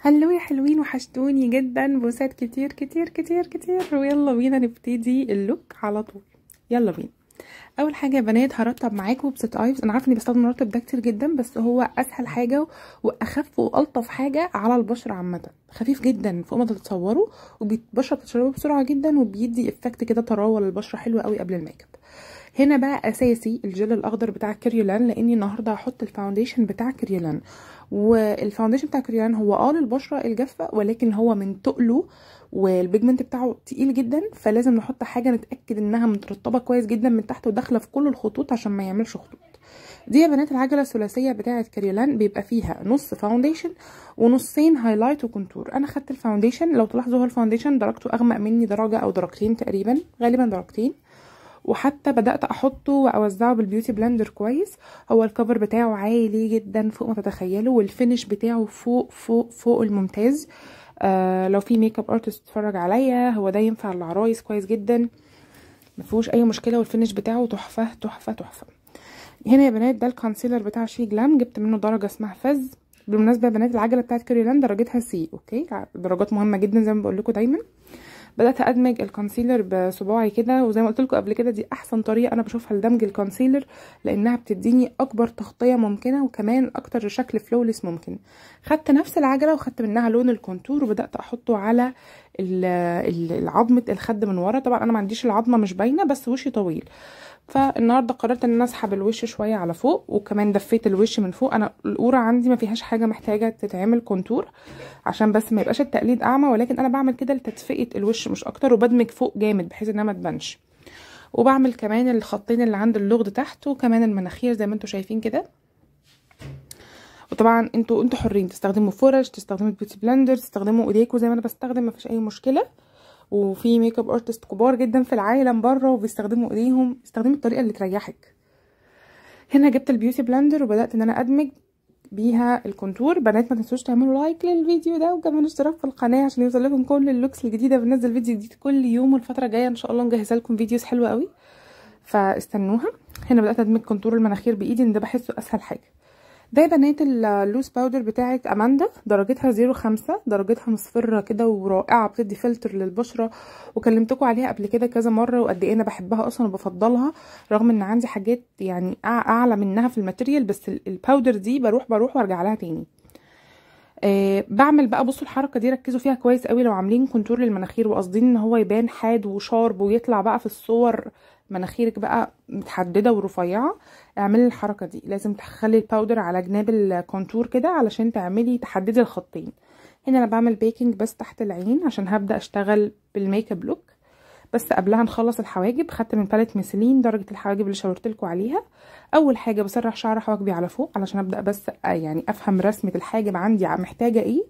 هلو يا حلوين وحشتوني جدا بوسات كتير كتير كتير كتير ويلا بينا نبتدي اللوك على طول يلا بينا اول حاجه يا بنات هرطب معاكم بست ايفز انا عارفه اني بستخدم مرطب ده كتير جدا بس هو اسهل حاجه واخف والطف حاجه على البشره عامه خفيف جدا فوق ما تتصوروا والبشره بتشربه بسرعه جدا وبيدي افكت كده طراوه للبشره حلوه قوي قبل الميك اب هنا بقى اساسي الجل الاخضر بتاع كريولان لاني النهارده هحط الفاونديشن بتاع كريولان والفاونديشن بتاع كريولان هو اه للبشره الجافه ولكن هو من تقله والبيجمنت بتاعه تقيل جدا فلازم نحط حاجه نتاكد انها مترطبه كويس جدا من تحت وداخله في كل الخطوط عشان ما يعملش خطوط دي يا بنات العجله الثلاثيه بتاعه كريولان بيبقى فيها نص فاونديشن ونصين هايلايت وكونتور انا خدت الفاونديشن لو تلاحظوا هو الفاونديشن درجته اغمق مني درجه او درجتين تقريبا غالبا درجتين وحتى بدات احطه واوزعه بالبيوتي بلندر كويس هو الكفر بتاعه عالي جدا فوق ما تتخيلوا والفينش بتاعه فوق فوق فوق الممتاز آه لو في ميك اب ارتست اتفرج عليا هو ده ينفع للعرايس كويس جدا مفيهوش اي مشكله والفينش بتاعه تحفه تحفه تحفه هنا يا بنات ده الكونسيلر بتاع شي جلام جبت منه درجه اسمها فز بالمناسبه يا بنات العجله بتاعت كيري لاند درجتها سي اوكي درجات مهمه جدا زي ما بقول لكم دايما آه بدات ادمج الكونسيلر بصباعي كده وزي ما قلت لكم قبل كده دي احسن طريقه انا بشوفها لدمج الكونسيلر لانها بتديني اكبر تغطيه ممكنه وكمان اكتر شكل فلولس ممكن خدت نفس العجله وخدت منها لون الكونتور وبدات احطه على العظمه الخد من ورا طبعا انا ما عنديش العظمه مش باينه بس وشي طويل فالنهارده قررت ان انا اسحب الوش شويه على فوق وكمان دفيت الوش من فوق انا القوره عندي ما فيهاش حاجه محتاجه تتعمل كونتور عشان بس ما يبقاش التقليد اعمى ولكن انا بعمل كده لتدفئه الوش مش اكتر وبدمج فوق جامد بحيث انها ما تبانش وبعمل كمان الخطين اللي عند اللغد تحت وكمان المناخير زي ما انتم شايفين كده وطبعا انتوا انتوا حرين تستخدموا فرش تستخدموا بيوتي بلندر تستخدموا ايديكوا زي ما انا بستخدم مفيش اي مشكله وفي ميك اب ارتست كبار جدا في العالم بره وبيستخدموا ايديهم استخدمي الطريقه اللي تريحك هنا جبت البيوتي بلندر وبدات ان انا ادمج بيها الكونتور بنات ما تنسوش تعملوا لايك للفيديو ده وكمان اشتراك في القناه عشان يوصل لكم كل اللوكس الجديده بنزل فيديو جديد كل يوم والفتره الجايه ان شاء الله نجهز لكم فيديوز حلوه قوي فاستنوها هنا بدات ادمج كونتور المناخير بايدي ان ده بحسه اسهل حاجه ده يا بنات اللوز باودر بتاعت اماندا درجتها زيرو خمسة درجتها مصفرة كده ورائعة بتدي فلتر للبشرة وكلمتكم عليها قبل كده كذا مرة وقد ايه انا بحبها اصلا وبفضلها رغم ان عندي حاجات يعني اعلى منها في الماتيريال بس الباودر دي بروح بروح وارجع لها تاني آه بعمل بقى بصوا الحركه دي ركزوا فيها كويس قوي لو عاملين كونتور للمناخير وقاصدين ان هو يبان حاد وشارب ويطلع بقى في الصور مناخيرك بقى متحدده ورفيعه اعملي الحركه دي لازم تخلي الباودر على جناب الكونتور كده علشان تعملي تحددي الخطين هنا انا بعمل بيكنج بس تحت العين عشان هبدا اشتغل بالميك اب لوك بس قبلها نخلص الحواجب خدت من باليت ميسلين درجه الحواجب اللي شاورت لكم عليها اول حاجه بسرح شعر حواجبي على فوق علشان ابدا بس آه، يعني افهم رسمه الحاجب عندي محتاجه ايه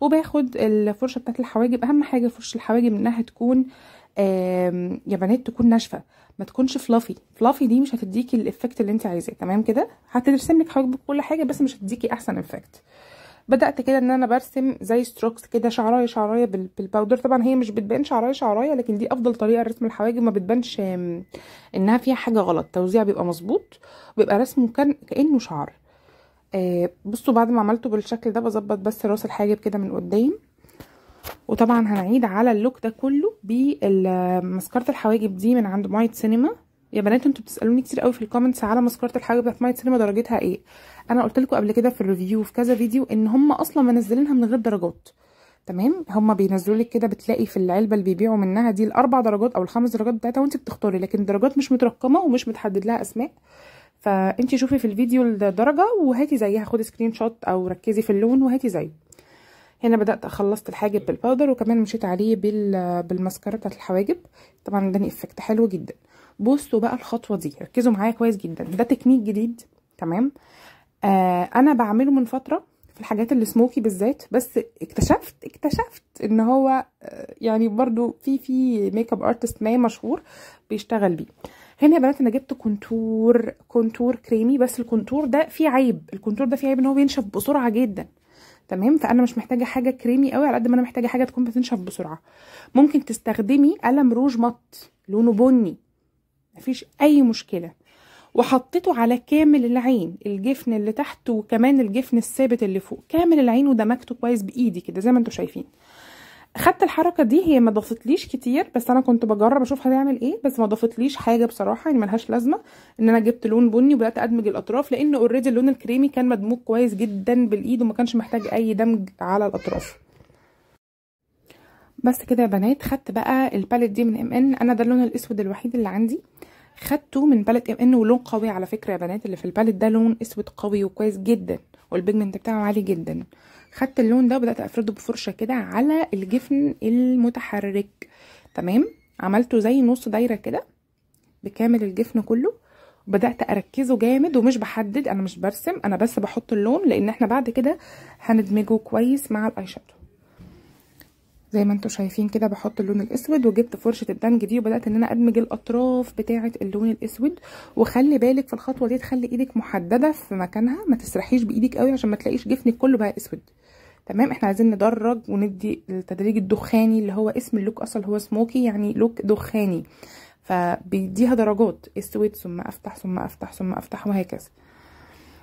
وباخد الفرشه بتاعت الحواجب اهم حاجه فرشه الحواجب انها تكون يا بنات تكون ناشفه ما تكونش فلافي فلافي دي مش هتديكي الايفكت اللي انت عايزاه تمام كده هترسم لك حواجبك كل حاجه بس مش هتديكي احسن ايفكت بدات كده ان انا برسم زي ستروكس كده شعرايه شعرايه بالباودر طبعا هي مش بتبان شعرايه شعرايه لكن دي افضل طريقه لرسم الحواجب ما بتبانش انها فيها حاجه غلط توزيع بيبقى مظبوط بيبقى رسمه كان كانه شعر آه، بصوا بعد ما عملته بالشكل ده بظبط بس راس الحاجب كده من قدام وطبعا هنعيد على اللوك ده كله بمسكره الحواجب دي من عند مايت سينما يا بنات انتوا بتسالوني كتير قوي في الكومنتس على مسكره الحواجب بتاعت مايت سينما درجتها ايه انا قلت لكم قبل كده في الريفيو في كذا فيديو ان هم اصلا منزلينها من غير درجات تمام هم بينزلوا لك كده بتلاقي في العلبه اللي بيبيعوا منها دي الاربع درجات او الخمس درجات بتاعتها وانت بتختاري لكن الدرجات مش مترقمه ومش متحدد لها اسماء فانت شوفي في الفيديو الدرجه وهاتي زيها خدي سكرين شوت او ركزي في اللون وهاتي زيه هنا بدات خلصت الحاجب بالباودر وكمان مشيت عليه بالمسكره بتاعت الحواجب طبعا اداني افكت حلو جدا بصوا بقى الخطوه دي ركزوا معايا كويس جدا ده تكنيك جديد تمام آه انا بعمله من فتره في الحاجات اللي سموكي بالذات بس اكتشفت اكتشفت ان هو آه، يعني برضو في في ميك اب ارتست ما مشهور بيشتغل بيه هنا يا بنات انا جبت كونتور كونتور كريمي بس الكونتور ده فيه عيب الكونتور ده فيه عيب ان هو بينشف بسرعه جدا تمام فانا مش محتاجه حاجه كريمي قوي على قد ما انا محتاجه حاجه تكون بتنشف بسرعه ممكن تستخدمي قلم روج مط لونه بني مفيش اي مشكله وحطيته على كامل العين الجفن اللي تحت وكمان الجفن الثابت اللي فوق كامل العين ودمجته كويس بايدي كده زي ما انتم شايفين خدت الحركه دي هي ما ضافتليش كتير بس انا كنت بجرب اشوف هتعمل ايه بس ما ضافتليش حاجه بصراحه يعني ملهاش لازمه ان انا جبت لون بني وبدات ادمج الاطراف لان اوريدي اللون الكريمي كان مدموج كويس جدا بالايد وما كانش محتاج اي دمج على الاطراف بس كده يا بنات خدت بقى الباليت دي من ام ان انا ده اللون الاسود الوحيد اللي عندي خدته من باليت ام ان ولون قوي على فكره يا بنات اللي في الباليت ده لون اسود قوي وكويس جدا والبيجمنت بتاعه عالي جدا خدت اللون ده وبدات افرده بفرشه كده على الجفن المتحرك تمام عملته زي نص دايره كده بكامل الجفن كله وبدات اركزه جامد ومش بحدد انا مش برسم انا بس بحط اللون لان احنا بعد كده هندمجه كويس مع الاي شادو زي ما انتم شايفين كده بحط اللون الاسود وجبت فرشه الدمج دي وبدات ان انا ادمج الاطراف بتاعه اللون الاسود وخلي بالك في الخطوه دي تخلي ايدك محدده في مكانها ما تسرحيش بايدك قوي عشان ما تلاقيش جفنك كله بقى اسود تمام احنا عايزين ندرج وندي التدريج الدخاني اللي هو اسم اللوك اصلا هو سموكي يعني لوك دخاني فبيديها درجات اسود ثم افتح ثم افتح ثم افتح وهكذا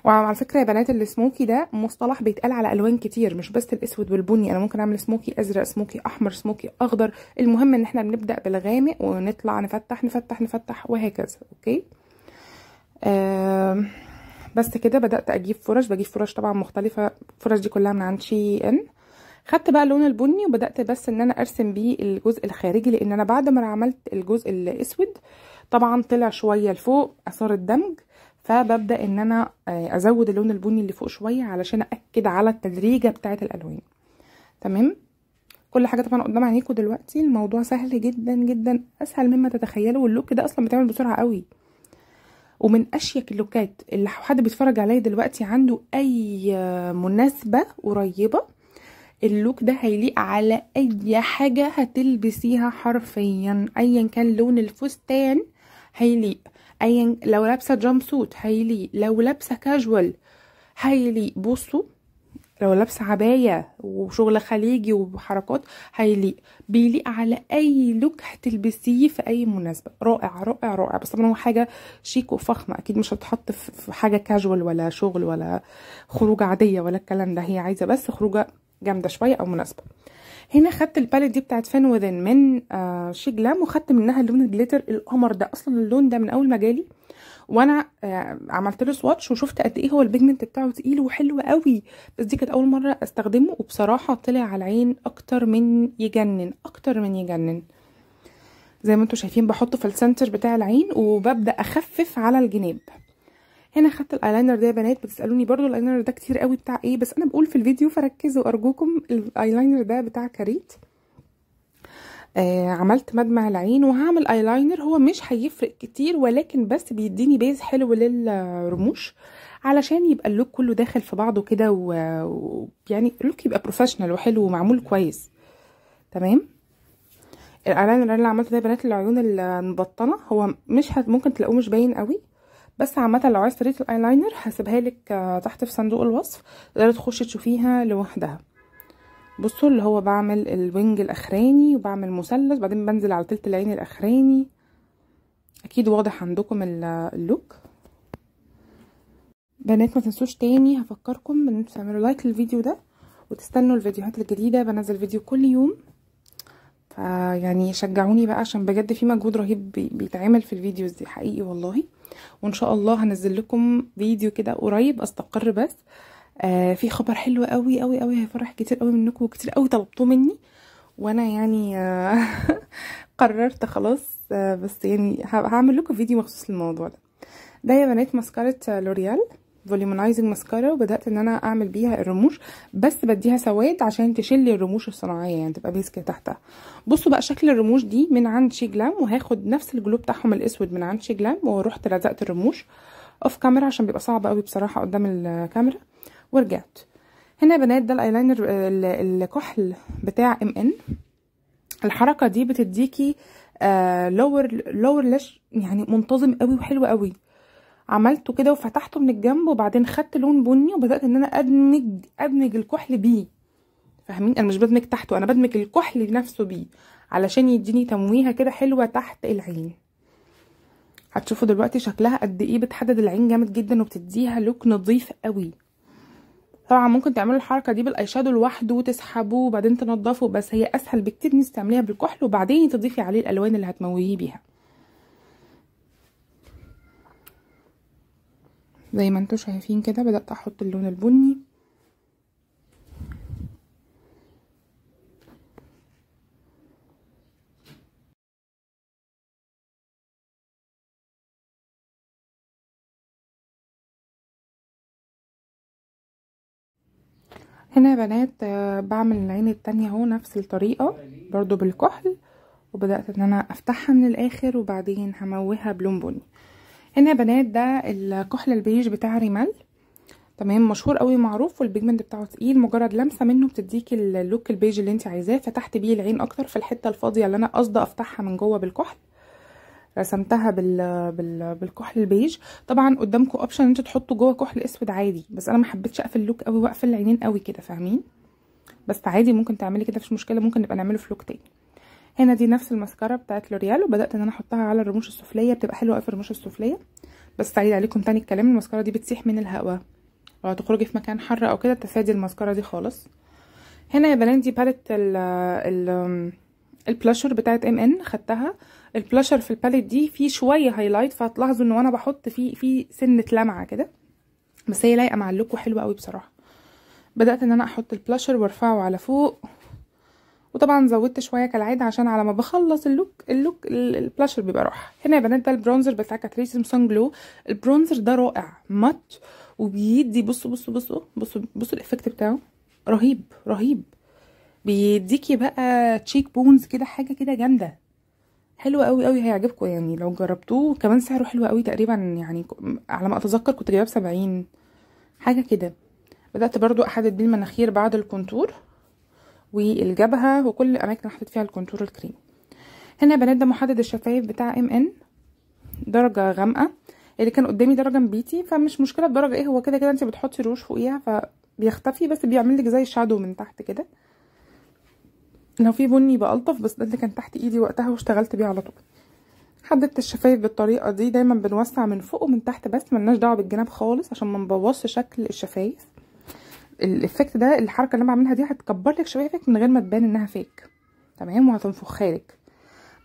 وعلى فكره يا بنات السموكي ده مصطلح بيتقال على الوان كتير مش بس الاسود والبني انا ممكن اعمل سموكي ازرق سموكي احمر سموكي اخضر المهم ان احنا بنبدا بالغامق ونطلع نفتح نفتح نفتح وهكذا اوكي آه بس كده بدات اجيب فرش بجيب فرش طبعا مختلفه الفرش دي كلها من عند شي ان خدت بقى اللون البني وبدات بس ان انا ارسم بيه الجزء الخارجي لان انا بعد ما عملت الجزء الاسود طبعا طلع شويه لفوق اثار الدمج فببدا ان انا آه، ازود اللون البني اللي فوق شويه علشان اكد على التدريجه بتاعه الالوان تمام كل حاجه طبعا قدام عينيكم دلوقتي الموضوع سهل جدا جدا اسهل مما تتخيلوا واللوك ده اصلا بيتعمل بسرعه قوي ومن اشيك اللوكات اللي حد بيتفرج عليا دلوقتي عنده اي آه، مناسبه قريبه اللوك ده هيليق على اي حاجه هتلبسيها حرفيا ايا كان لون الفستان هيليق ايا لو لابسه جامب سوت هيلي لو لابسه كاجوال هيلي بصوا لو لابسه عبايه وشغل خليجي وحركات هيليق بيليق على اي لوك هتلبسيه في اي مناسبه رائع رائع رائع بس طبعا هو حاجه شيك وفخمه اكيد مش هتحط في حاجه كاجوال ولا شغل ولا خروجه عاديه ولا الكلام ده هي عايزه بس خروجه جامده شويه او مناسبه هنا خدت الباليت دي بتاعت فان وذن من آه شي جلام وخدت منها اللون الجليتر القمر ده اصلا اللون ده من اول ما جالي وانا آه عملت له سواتش وشفت قد ايه هو البيجمنت بتاعه تقيل وحلو قوي بس دي كانت اول مره استخدمه وبصراحه طلع على العين اكتر من يجنن اكتر من يجنن زي ما انتم شايفين بحطه في السنتر بتاع العين وببدا اخفف على الجناب هنا خدت الايلاينر ده يا بنات بتسالوني برضو الايلاينر ده كتير قوي بتاع ايه بس انا بقول في الفيديو فركزوا ارجوكم الايلاينر ده بتاع كاريت آه عملت مدمع العين وهعمل ايلاينر هو مش هيفرق كتير ولكن بس بيديني بيز حلو للرموش علشان يبقى اللوك كله داخل في بعضه كده ويعني اللوك يبقى بروفيشنال وحلو ومعمول كويس تمام الايلاينر اللي عملته ده يا بنات العيون المبطنه هو مش هت ممكن تلاقوه مش باين قوي بس عامه لو عايز طريقه الايلاينر هسيبها لك آه، تحت في صندوق الوصف تقدري تخشي تشوفيها لوحدها بصوا اللي هو بعمل الوينج الاخراني وبعمل مثلث بعدين بنزل على تلت العين الاخراني اكيد واضح عندكم آه، اللوك بنات ما تنسوش تاني هفكركم ان انتوا تعملوا لايك للفيديو ده وتستنوا الفيديوهات الجديده بنزل فيديو كل يوم فيعني شجعوني بقى عشان بجد في مجهود رهيب بيتعمل في الفيديوز دي حقيقي والله وان شاء الله هنزل لكم فيديو كده قريب استقر بس آه في خبر حلو قوي قوي قوي هيفرح كتير قوي منكم وكتير قوي طلبتوه مني وانا يعني آه قررت خلاص آه بس يعني هعمل لكم فيديو مخصوص للموضوع ده ده يا بنات ماسكارا لوريال فوليومنايزنج ماسكارا وبدات ان انا اعمل بيها الرموش بس بديها سواد عشان تشيل الرموش الصناعيه يعني تبقى ماسكه تحتها بصوا بقى شكل الرموش دي من عند شي جلام وهاخد نفس الجلو بتاعهم الاسود من عند شي جلام ورحت لزقت الرموش اوف كاميرا عشان بيبقى صعب قوي بصراحه قدام الكاميرا ورجعت هنا يا بنات ده الايلاينر الكحل بتاع ام ان الحركه دي بتديكي آه لور لور لاش يعني منتظم قوي وحلو قوي عملته كده وفتحته من الجنب وبعدين خدت لون بني وبدات ان انا ادمج ادمج الكحل بيه فاهمين انا مش بدمج تحته انا بدمج الكحل نفسه بيه علشان يديني تمويهه كده حلوه تحت العين هتشوفوا دلوقتي شكلها قد ايه بتحدد العين جامد جدا وبتديها لوك نظيف قوي طبعا ممكن تعملوا الحركه دي بالاي شادو لوحده وتسحبوه وبعدين تنضفه بس هي اسهل بكتير ان تعمليها بالكحل وبعدين تضيفي عليه الالوان اللي هتموهيه بيها زي ما انتم شايفين كده بدات احط اللون البني هنا يا بنات آه، بعمل العين التانية اهو نفس الطريقة برضو بالكحل وبدأت ان انا افتحها من الاخر وبعدين هموهها بلون بني هنا يا بنات ده الكحل البيج بتاع ريمال تمام مشهور قوي معروف والبيجمنت بتاعه تقيل مجرد لمسه منه بتديكي اللوك البيج اللي انت عايزاه فتحت بيه العين اكتر في الحته الفاضيه اللي انا قصدي افتحها من جوه بالكحل رسمتها بال... بال... بالكحل البيج طبعا قدامكم اوبشن انتوا تحطوا جوه كحل اسود عادي بس انا ما حبيتش اقفل اللوك قوي واقفل العينين قوي كده فاهمين بس عادي ممكن تعملي كده مفيش مشكله ممكن نبقى نعمله في لوك تاني هنا دي نفس المسكره بتاعت لوريال وبدات ان انا احطها على الرموش السفليه بتبقى حلوه قوي في الرموش السفليه بس تعيد عليكم تاني الكلام المسكره دي بتسيح من الهواء لو هتخرجي في مكان حر او كده تفادي المسكره دي خالص هنا يا بنات دي باليت ال ال البلاشر بتاعت ام ان خدتها البلاشر في الباليت دي فيه شويه هايلايت فهتلاحظوا ان وانا بحط فيه في سنه لمعه كده بس هي لايقه مع اللوك وحلوه قوي بصراحه بدات ان انا احط البلاشر وارفعه على فوق وطبعا زودت شويه كالعاده عشان على ما بخلص اللوك اللوك البلاشر بيبقى راح هنا يا بنات ده البرونزر بتاع كاتريس سامسونج جلو البرونزر ده رائع مات وبيدي بصوا بصوا بصوا بصوا بصوا الايفكت بتاعه رهيب رهيب بيديكي بقى تشيك بونز كده حاجه كده جامده حلو قوي قوي هيعجبكم يعني لو جربتوه كمان سعره حلو قوي تقريبا يعني على ما اتذكر كنت جايباه ب 70 حاجه كده بدات برضو احدد بيه المناخير بعد الكونتور والجبهه وكل الاماكن اللي حطيت فيها الكونتور الكريم هنا يا بنات ده محدد الشفايف بتاع ام ان درجه غامقه اللي كان قدامي درجه بيتي فمش مشكله الدرجه ايه هو كده كده انت بتحطي روش فوقيها فبيختفي بس بيعمل لك زي شادو من تحت كده لو في بني بألطف بس ده اللي كان تحت ايدي وقتها واشتغلت بيه على طول حددت الشفايف بالطريقه دي دايما بنوسع من فوق ومن تحت بس ملناش دعوه بالجناب خالص عشان ما نبوظش شكل الشفايف الايفكت ده الحركه اللي انا بعملها دي هتكبر لك شفايفك من غير ما تبان انها فيك تمام وهتنفخها لك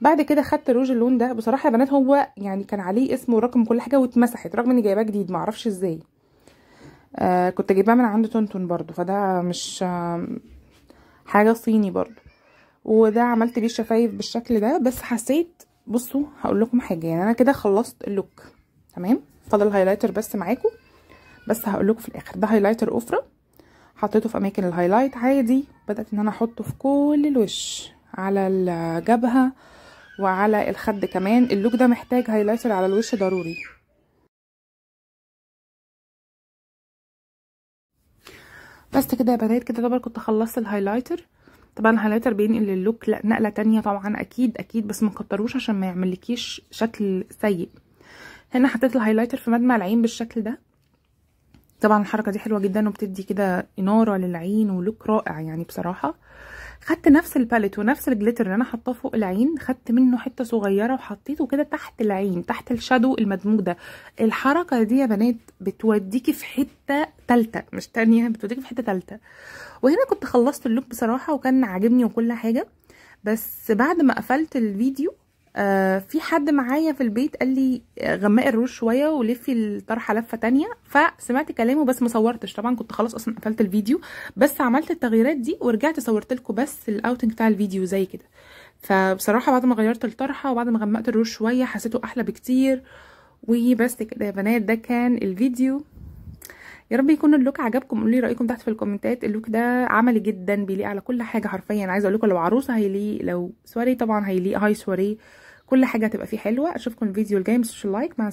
بعد كده خدت روج اللون ده بصراحه يا بنات هو يعني كان عليه اسم ورقم وكل حاجه واتمسحت رغم اني جايباه جديد معرفش ازاي آه كنت جايباه من عند تونتون برضو فده مش آه حاجه صيني برضو وده عملت بيه الشفايف بالشكل ده بس حسيت بصوا هقول لكم حاجه يعني انا كده خلصت اللوك تمام فاضل هايلايتر بس معاكم بس هقول لكم في الاخر ده هايلايتر اوفره حطيته في اماكن الهايلايت عادي بدات ان انا احطه في كل الوش على الجبهه وعلى الخد كمان اللوك ده محتاج هايلايتر على الوش ضروري بس كده يا بنات كده طبعا كنت خلصت الهايلايتر طبعا الهايلايتر بينقل اللوك لا نقله تانية طبعا اكيد اكيد بس ما كتروش عشان ما يعملكيش شكل سيء هنا حطيت الهايلايتر في مدمع العين بالشكل ده طبعا الحركه دي حلوه جدا وبتدي كده اناره للعين ولوك رائع يعني بصراحه خدت نفس الباليت ونفس الجليتر اللي انا حاطاه فوق العين خدت منه حته صغيره وحطيته كده تحت العين تحت الشادو المدموج ده الحركه دي يا بنات بتوديكي في حته تالته مش تانية بتوديكي في حته تالته وهنا كنت خلصت اللوك بصراحه وكان عاجبني وكل حاجه بس بعد ما قفلت الفيديو آه، في حد معايا في البيت قال لي آه، غمقي الروج شويه ولفي الطرحه لفه تانية فسمعت كلامه بس ما صورتش طبعا كنت خلاص اصلا قفلت الفيديو بس عملت التغييرات دي ورجعت صورت لكم بس الاوتنج بتاع الفيديو زي كده فبصراحه بعد ما غيرت الطرحه وبعد ما غمقت الروج شويه حسيته احلى بكتير وبس كده يا بنات ده كان الفيديو يا رب يكون اللوك عجبكم قولوا لي رايكم تحت في الكومنتات اللوك ده عملي جدا بيليق على كل حاجه حرفيا عايزه اقول لكم لو عروسه هيليق لو سواري طبعا هيليق هاي سواري كل حاجه هتبقى فيه حلوه اشوفكم الفيديو الجاي مش لايك مع